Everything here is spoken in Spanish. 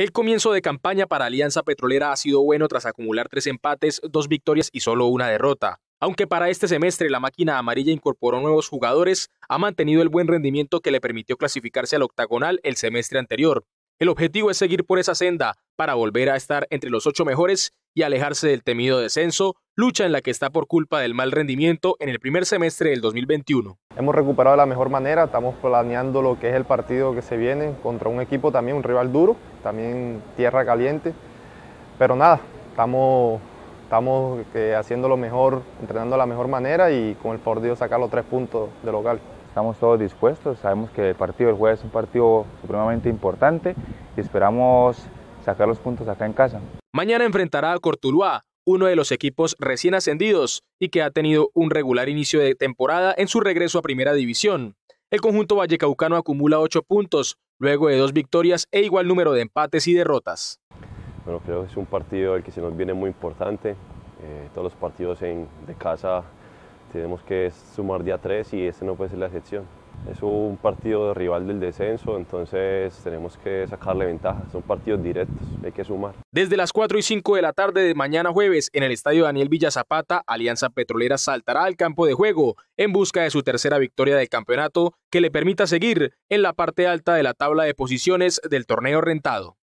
El comienzo de campaña para Alianza Petrolera ha sido bueno tras acumular tres empates, dos victorias y solo una derrota. Aunque para este semestre la máquina amarilla incorporó nuevos jugadores, ha mantenido el buen rendimiento que le permitió clasificarse al octagonal el semestre anterior. El objetivo es seguir por esa senda para volver a estar entre los ocho mejores y alejarse del temido descenso, lucha en la que está por culpa del mal rendimiento en el primer semestre del 2021. Hemos recuperado de la mejor manera, estamos planeando lo que es el partido que se viene contra un equipo también, un rival duro, también tierra caliente, pero nada, estamos, estamos eh, haciendo lo mejor, entrenando de la mejor manera y con el favor de Dios sacar los tres puntos de local estamos todos dispuestos, sabemos que el partido del jueves es un partido supremamente importante y esperamos sacar los puntos acá en casa. Mañana enfrentará a Cortuluá, uno de los equipos recién ascendidos y que ha tenido un regular inicio de temporada en su regreso a Primera División. El conjunto vallecaucano acumula ocho puntos, luego de dos victorias e igual número de empates y derrotas. Bueno, creo que es un partido el que se nos viene muy importante. Eh, todos los partidos de casa tenemos que sumar día tres y ese no puede ser la excepción es un partido de rival del descenso, entonces tenemos que sacarle ventaja. Son partidos directos, hay que sumar. Desde las 4 y 5 de la tarde de mañana jueves, en el estadio Daniel Villazapata, Alianza Petrolera saltará al campo de juego en busca de su tercera victoria del campeonato que le permita seguir en la parte alta de la tabla de posiciones del torneo rentado.